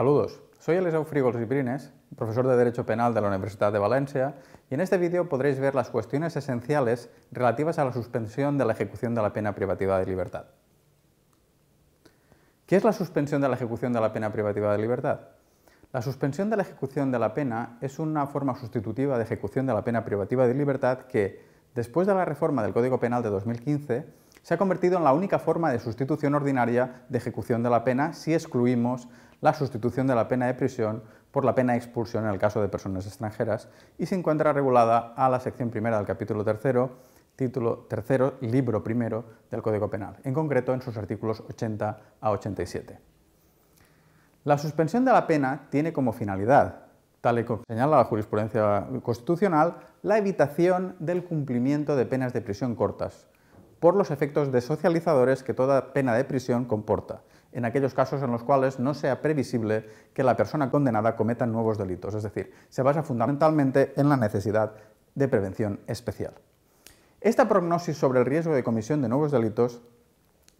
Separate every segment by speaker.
Speaker 1: Saludos, soy Eliseu Frígols y profesor de Derecho Penal de la Universidad de Valencia, y en este vídeo podréis ver las cuestiones esenciales relativas a la suspensión de la ejecución de la pena privativa de libertad. ¿Qué es la suspensión de la ejecución de la pena privativa de libertad? La suspensión de la ejecución de la pena es una forma sustitutiva de ejecución de la pena privativa de libertad que, después de la reforma del Código Penal de 2015, se ha convertido en la única forma de sustitución ordinaria de ejecución de la pena si excluimos la sustitución de la pena de prisión por la pena de expulsión en el caso de personas extranjeras y se encuentra regulada a la sección primera del capítulo tercero, título tercero, libro primero del Código Penal, en concreto en sus artículos 80 a 87. La suspensión de la pena tiene como finalidad, tal y como señala la jurisprudencia constitucional, la evitación del cumplimiento de penas de prisión cortas por los efectos desocializadores que toda pena de prisión comporta, en aquellos casos en los cuales no sea previsible que la persona condenada cometa nuevos delitos, es decir, se basa fundamentalmente en la necesidad de prevención especial. Esta prognosis sobre el riesgo de comisión de nuevos delitos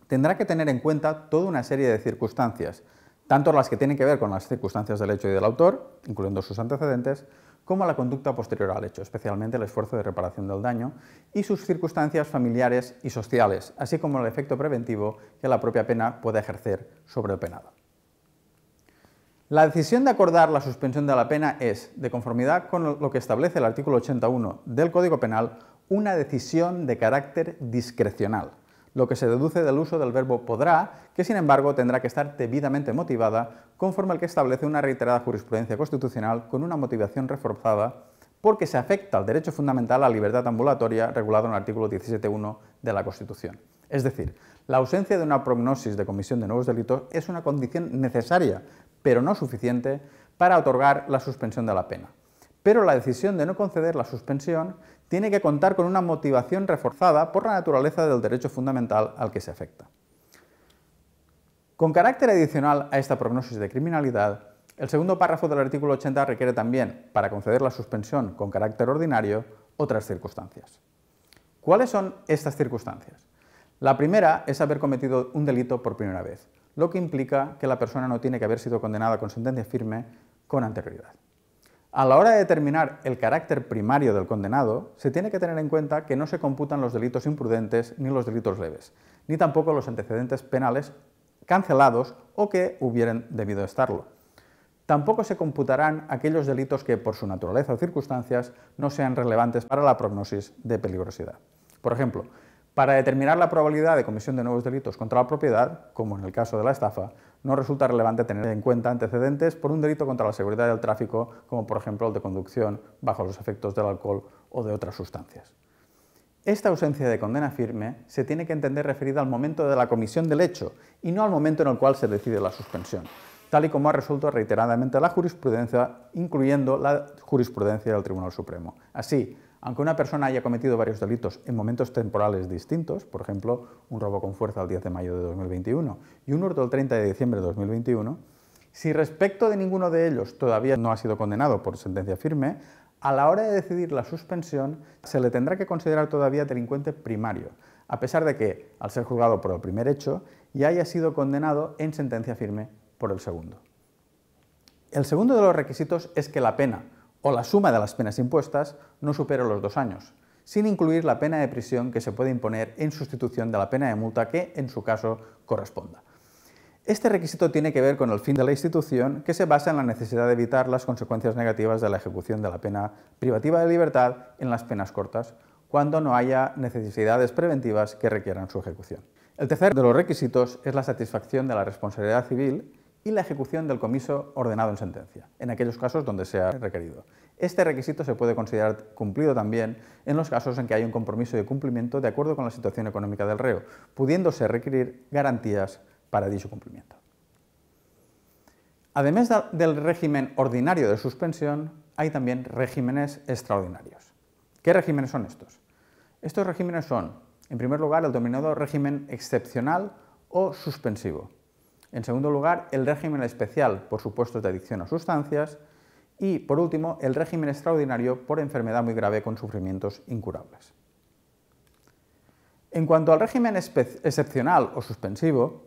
Speaker 1: tendrá que tener en cuenta toda una serie de circunstancias, tanto las que tienen que ver con las circunstancias del hecho y del autor, incluyendo sus antecedentes, como la conducta posterior al hecho, especialmente el esfuerzo de reparación del daño, y sus circunstancias familiares y sociales, así como el efecto preventivo que la propia pena puede ejercer sobre el penado. La decisión de acordar la suspensión de la pena es, de conformidad con lo que establece el artículo 81 del Código Penal, una decisión de carácter discrecional lo que se deduce del uso del verbo podrá, que sin embargo tendrá que estar debidamente motivada, conforme al que establece una reiterada jurisprudencia constitucional con una motivación reforzada, porque se afecta al derecho fundamental a la libertad ambulatoria regulado en el artículo 17.1 de la Constitución. Es decir, la ausencia de una prognosis de comisión de nuevos delitos es una condición necesaria, pero no suficiente, para otorgar la suspensión de la pena pero la decisión de no conceder la suspensión tiene que contar con una motivación reforzada por la naturaleza del derecho fundamental al que se afecta. Con carácter adicional a esta prognosis de criminalidad, el segundo párrafo del artículo 80 requiere también, para conceder la suspensión con carácter ordinario, otras circunstancias. ¿Cuáles son estas circunstancias? La primera es haber cometido un delito por primera vez, lo que implica que la persona no tiene que haber sido condenada con sentencia firme con anterioridad. A la hora de determinar el carácter primario del condenado, se tiene que tener en cuenta que no se computan los delitos imprudentes ni los delitos leves, ni tampoco los antecedentes penales cancelados o que hubieran debido estarlo. Tampoco se computarán aquellos delitos que, por su naturaleza o circunstancias, no sean relevantes para la prognosis de peligrosidad. Por ejemplo, para determinar la probabilidad de comisión de nuevos delitos contra la propiedad, como en el caso de la estafa, no resulta relevante tener en cuenta antecedentes por un delito contra la seguridad del tráfico, como por ejemplo el de conducción bajo los efectos del alcohol o de otras sustancias. Esta ausencia de condena firme se tiene que entender referida al momento de la comisión del hecho y no al momento en el cual se decide la suspensión, tal y como ha resuelto reiteradamente la jurisprudencia, incluyendo la jurisprudencia del Tribunal Supremo. Así, aunque una persona haya cometido varios delitos en momentos temporales distintos, por ejemplo, un robo con fuerza el 10 de mayo de 2021 y un hurto el 30 de diciembre de 2021, si respecto de ninguno de ellos todavía no ha sido condenado por sentencia firme, a la hora de decidir la suspensión se le tendrá que considerar todavía delincuente primario, a pesar de que, al ser juzgado por el primer hecho, ya haya sido condenado en sentencia firme por el segundo. El segundo de los requisitos es que la pena, o la suma de las penas impuestas no supera los dos años, sin incluir la pena de prisión que se puede imponer en sustitución de la pena de multa que, en su caso, corresponda. Este requisito tiene que ver con el fin de la institución, que se basa en la necesidad de evitar las consecuencias negativas de la ejecución de la pena privativa de libertad en las penas cortas, cuando no haya necesidades preventivas que requieran su ejecución. El tercer de los requisitos es la satisfacción de la responsabilidad civil, y la ejecución del comiso ordenado en sentencia, en aquellos casos donde sea requerido. Este requisito se puede considerar cumplido también en los casos en que hay un compromiso de cumplimiento de acuerdo con la situación económica del reo, pudiéndose requerir garantías para dicho cumplimiento. Además del régimen ordinario de suspensión, hay también regímenes extraordinarios. ¿Qué regímenes son estos? Estos regímenes son, en primer lugar, el denominado régimen excepcional o suspensivo, en segundo lugar, el régimen especial por supuesto de adicción a sustancias. Y, por último, el régimen extraordinario por enfermedad muy grave con sufrimientos incurables. En cuanto al régimen excepcional o suspensivo,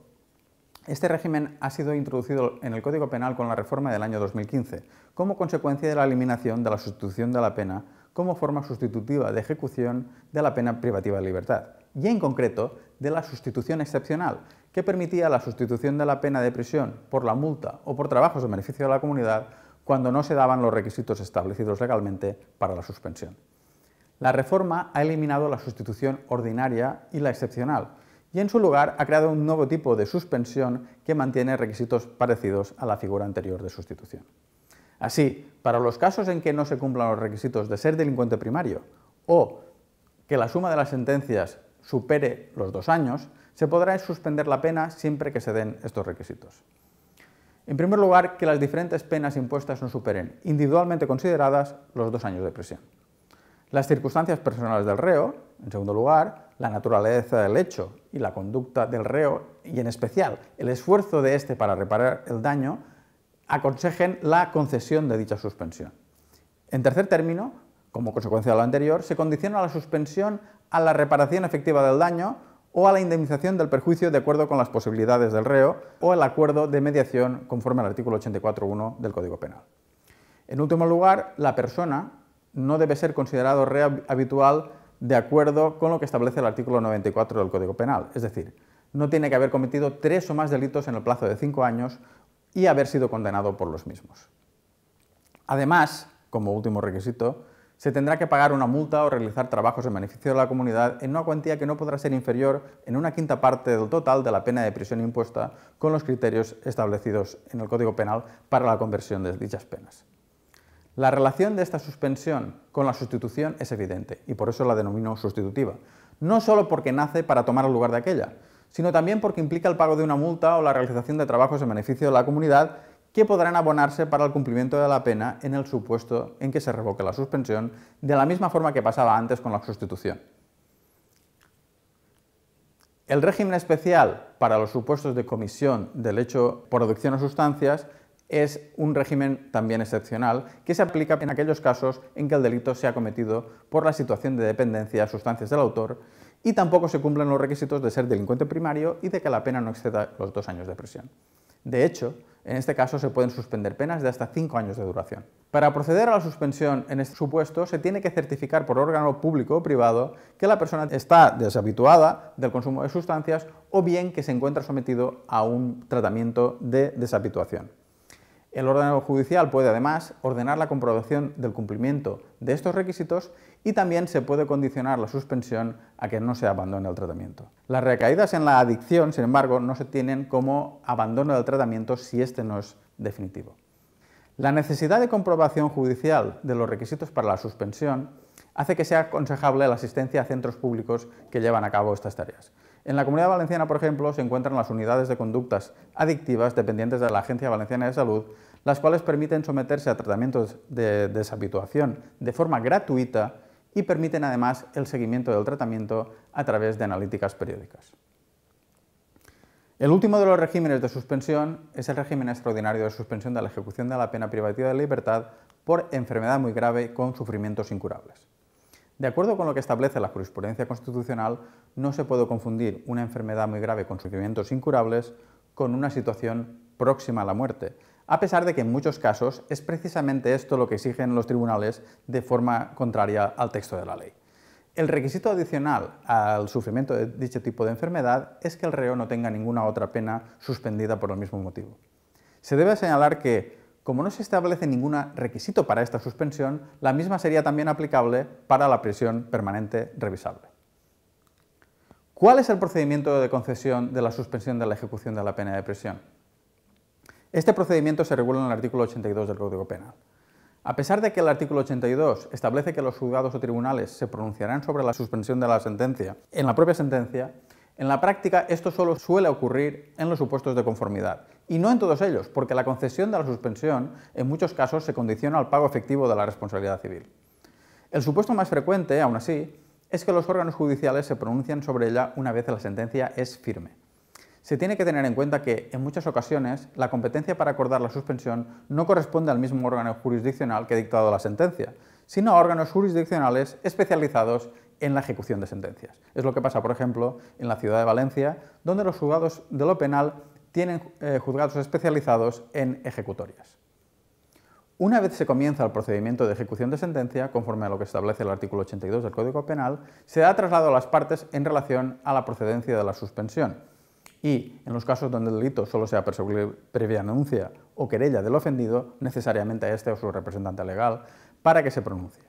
Speaker 1: este régimen ha sido introducido en el Código Penal con la reforma del año 2015, como consecuencia de la eliminación de la sustitución de la pena como forma sustitutiva de ejecución de la pena privativa de libertad y en concreto de la sustitución excepcional, que permitía la sustitución de la pena de prisión por la multa o por trabajos de beneficio de la comunidad cuando no se daban los requisitos establecidos legalmente para la suspensión. La reforma ha eliminado la sustitución ordinaria y la excepcional, y en su lugar ha creado un nuevo tipo de suspensión que mantiene requisitos parecidos a la figura anterior de sustitución. Así, para los casos en que no se cumplan los requisitos de ser delincuente primario o que la suma de las sentencias supere los dos años, se podrá suspender la pena siempre que se den estos requisitos. En primer lugar, que las diferentes penas impuestas no superen, individualmente consideradas, los dos años de prisión. Las circunstancias personales del reo, en segundo lugar, la naturaleza del hecho y la conducta del reo, y en especial el esfuerzo de éste para reparar el daño, aconsejen la concesión de dicha suspensión. En tercer término, como consecuencia de lo anterior, se condiciona la suspensión a la reparación efectiva del daño o a la indemnización del perjuicio de acuerdo con las posibilidades del reo o el acuerdo de mediación conforme al artículo 84.1 del Código Penal. En último lugar, la persona no debe ser considerado reo habitual de acuerdo con lo que establece el artículo 94 del Código Penal, es decir, no tiene que haber cometido tres o más delitos en el plazo de cinco años y haber sido condenado por los mismos. Además, como último requisito, se tendrá que pagar una multa o realizar trabajos en beneficio de la comunidad en una cuantía que no podrá ser inferior en una quinta parte del total de la pena de prisión impuesta con los criterios establecidos en el Código Penal para la conversión de dichas penas. La relación de esta suspensión con la sustitución es evidente y por eso la denomino sustitutiva, no solo porque nace para tomar el lugar de aquella, sino también porque implica el pago de una multa o la realización de trabajos en beneficio de la comunidad que podrán abonarse para el cumplimiento de la pena en el supuesto en que se revoque la suspensión, de la misma forma que pasaba antes con la sustitución. El régimen especial para los supuestos de comisión del hecho por adicción a sustancias es un régimen también excepcional que se aplica en aquellos casos en que el delito sea cometido por la situación de dependencia a sustancias del autor y tampoco se cumplen los requisitos de ser delincuente primario y de que la pena no exceda los dos años de prisión. De hecho, en este caso se pueden suspender penas de hasta 5 años de duración. Para proceder a la suspensión en este supuesto se tiene que certificar por órgano público o privado que la persona está deshabituada del consumo de sustancias o bien que se encuentra sometido a un tratamiento de deshabituación. El órgano judicial puede además ordenar la comprobación del cumplimiento de estos requisitos y también se puede condicionar la suspensión a que no se abandone el tratamiento. Las recaídas en la adicción, sin embargo, no se tienen como abandono del tratamiento si este no es definitivo. La necesidad de comprobación judicial de los requisitos para la suspensión hace que sea aconsejable la asistencia a centros públicos que llevan a cabo estas tareas. En la Comunidad Valenciana, por ejemplo, se encuentran las unidades de conductas adictivas dependientes de la Agencia Valenciana de Salud, las cuales permiten someterse a tratamientos de deshabituación de forma gratuita y permiten además el seguimiento del tratamiento a través de analíticas periódicas. El último de los regímenes de suspensión es el régimen extraordinario de suspensión de la ejecución de la pena privativa de libertad por enfermedad muy grave con sufrimientos incurables. De acuerdo con lo que establece la jurisprudencia constitucional, no se puede confundir una enfermedad muy grave con sufrimientos incurables con una situación próxima a la muerte, a pesar de que en muchos casos es precisamente esto lo que exigen los tribunales de forma contraria al texto de la ley. El requisito adicional al sufrimiento de dicho tipo de enfermedad es que el reo no tenga ninguna otra pena suspendida por el mismo motivo. Se debe señalar que como no se establece ningún requisito para esta suspensión, la misma sería también aplicable para la prisión permanente revisable. ¿Cuál es el procedimiento de concesión de la suspensión de la ejecución de la pena de prisión? Este procedimiento se regula en el artículo 82 del Código Penal. A pesar de que el artículo 82 establece que los juzgados o tribunales se pronunciarán sobre la suspensión de la sentencia en la propia sentencia, en la práctica esto solo suele ocurrir en los supuestos de conformidad, y no en todos ellos, porque la concesión de la suspensión en muchos casos se condiciona al pago efectivo de la responsabilidad civil. El supuesto más frecuente, aún así, es que los órganos judiciales se pronuncian sobre ella una vez la sentencia es firme. Se tiene que tener en cuenta que, en muchas ocasiones, la competencia para acordar la suspensión no corresponde al mismo órgano jurisdiccional que ha dictado la sentencia, sino a órganos jurisdiccionales especializados en la ejecución de sentencias. Es lo que pasa, por ejemplo, en la ciudad de Valencia, donde los juzgados de lo penal tienen eh, juzgados especializados en ejecutorias. Una vez se comienza el procedimiento de ejecución de sentencia, conforme a lo que establece el artículo 82 del Código Penal, se da traslado a las partes en relación a la procedencia de la suspensión y, en los casos donde el delito solo sea previa anuncia o querella del ofendido, necesariamente a este o su representante legal, para que se pronuncie.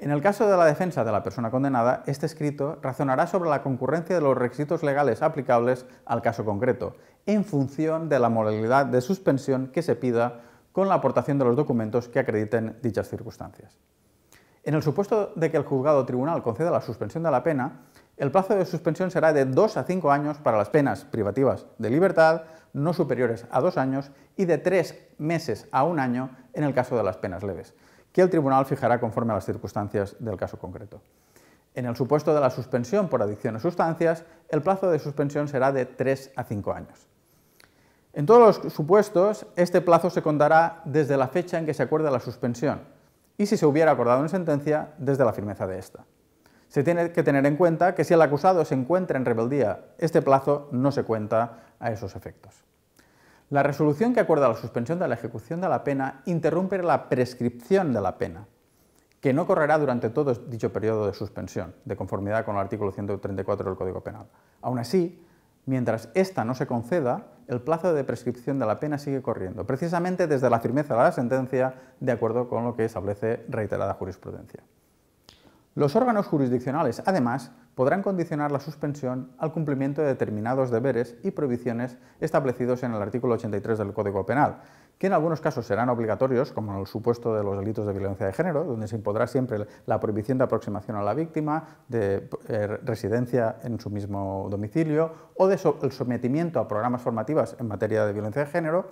Speaker 1: En el caso de la defensa de la persona condenada, este escrito razonará sobre la concurrencia de los requisitos legales aplicables al caso concreto, en función de la modalidad de suspensión que se pida con la aportación de los documentos que acrediten dichas circunstancias. En el supuesto de que el juzgado tribunal conceda la suspensión de la pena, el plazo de suspensión será de 2 a 5 años para las penas privativas de libertad no superiores a 2 años y de 3 meses a 1 año en el caso de las penas leves que el tribunal fijará conforme a las circunstancias del caso concreto. En el supuesto de la suspensión por adicción a sustancias, el plazo de suspensión será de 3 a 5 años. En todos los supuestos, este plazo se contará desde la fecha en que se acuerda la suspensión y si se hubiera acordado en sentencia, desde la firmeza de esta. Se tiene que tener en cuenta que si el acusado se encuentra en rebeldía, este plazo no se cuenta a esos efectos. La resolución que acuerda la suspensión de la ejecución de la pena interrumpe la prescripción de la pena, que no correrá durante todo dicho periodo de suspensión, de conformidad con el artículo 134 del Código Penal. Aún así, mientras ésta no se conceda, el plazo de prescripción de la pena sigue corriendo, precisamente desde la firmeza de la sentencia, de acuerdo con lo que establece reiterada jurisprudencia. Los órganos jurisdiccionales, además, podrán condicionar la suspensión al cumplimiento de determinados deberes y prohibiciones establecidos en el artículo 83 del Código Penal, que en algunos casos serán obligatorios, como en el supuesto de los delitos de violencia de género, donde se impondrá siempre la prohibición de aproximación a la víctima, de eh, residencia en su mismo domicilio o de el sometimiento a programas formativas en materia de violencia de género,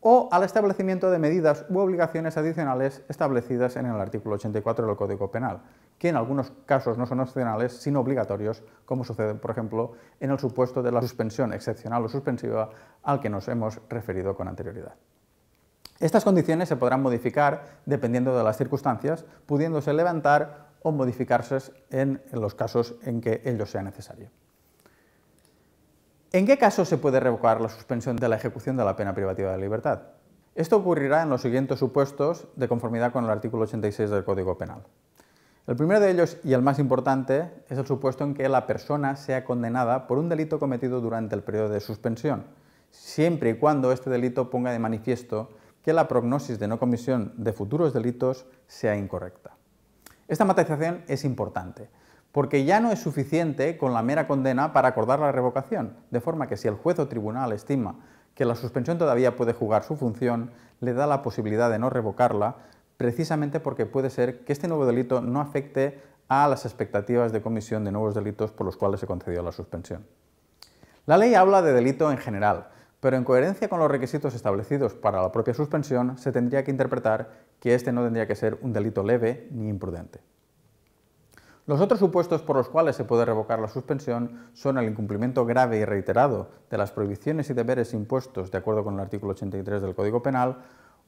Speaker 1: o al establecimiento de medidas u obligaciones adicionales establecidas en el artículo 84 del Código Penal que en algunos casos no son opcionales, sino obligatorios, como sucede, por ejemplo, en el supuesto de la suspensión excepcional o suspensiva al que nos hemos referido con anterioridad. Estas condiciones se podrán modificar dependiendo de las circunstancias, pudiéndose levantar o modificarse en los casos en que ello sea necesario. ¿En qué casos se puede revocar la suspensión de la ejecución de la pena privativa de libertad? Esto ocurrirá en los siguientes supuestos de conformidad con el artículo 86 del Código Penal. El primero de ellos, y el más importante, es el supuesto en que la persona sea condenada por un delito cometido durante el periodo de suspensión, siempre y cuando este delito ponga de manifiesto que la prognosis de no comisión de futuros delitos sea incorrecta. Esta matización es importante, porque ya no es suficiente con la mera condena para acordar la revocación, de forma que si el juez o tribunal estima que la suspensión todavía puede jugar su función, le da la posibilidad de no revocarla precisamente porque puede ser que este nuevo delito no afecte a las expectativas de comisión de nuevos delitos por los cuales se concedió la suspensión. La ley habla de delito en general, pero en coherencia con los requisitos establecidos para la propia suspensión, se tendría que interpretar que este no tendría que ser un delito leve ni imprudente. Los otros supuestos por los cuales se puede revocar la suspensión son el incumplimiento grave y reiterado de las prohibiciones y deberes impuestos de acuerdo con el artículo 83 del Código Penal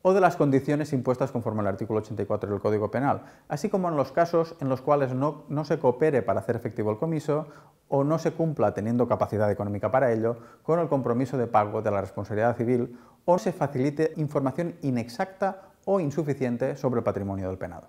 Speaker 1: o de las condiciones impuestas conforme al artículo 84 del Código Penal, así como en los casos en los cuales no, se coopere para hacer efectivo el comiso o no se cumpla teniendo capacidad económica para ello con el compromiso de pago de la responsabilidad civil o se facilite información inexacta o insuficiente sobre el patrimonio del penado.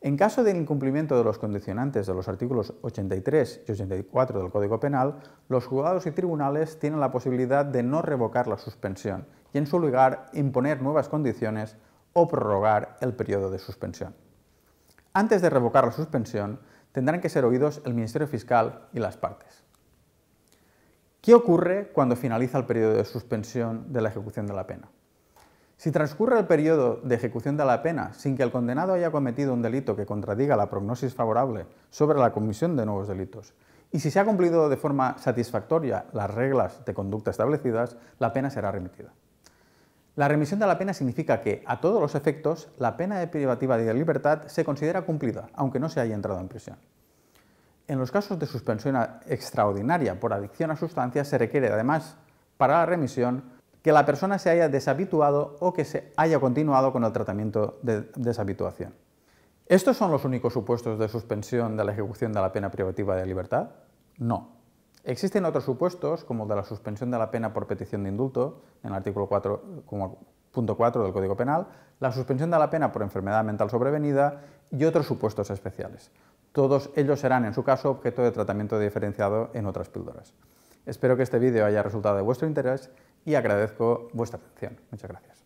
Speaker 1: En caso del incumplimiento de los condicionantes de los artículos 83 y 84 del Código Penal, los juzgados y tribunales tienen la posibilidad de no revocar la suspensión y en su lugar imponer nuevas condiciones o prorrogar el periodo de suspensión. Antes de revocar la suspensión, tendrán que ser oídos el Ministerio Fiscal y las partes. ¿Qué ocurre cuando finaliza el periodo de suspensión de la ejecución de la pena? Si transcurre el periodo de ejecución de la pena sin que el condenado haya cometido un delito que contradiga la prognosis favorable sobre la comisión de nuevos delitos, y si se ha cumplido de forma satisfactoria las reglas de conducta establecidas, la pena será remitida. La remisión de la pena significa que, a todos los efectos, la pena de privativa de libertad se considera cumplida, aunque no se haya entrado en prisión. En los casos de suspensión extraordinaria por adicción a sustancias se requiere, además, para la remisión, que la persona se haya deshabituado o que se haya continuado con el tratamiento de deshabituación. ¿Estos son los únicos supuestos de suspensión de la ejecución de la pena privativa de libertad? No. Existen otros supuestos, como el de la suspensión de la pena por petición de indulto, en el artículo 4.4 del Código Penal, la suspensión de la pena por enfermedad mental sobrevenida y otros supuestos especiales. Todos ellos serán, en su caso, objeto de tratamiento diferenciado en otras píldoras. Espero que este vídeo haya resultado de vuestro interés y agradezco vuestra atención. Muchas gracias.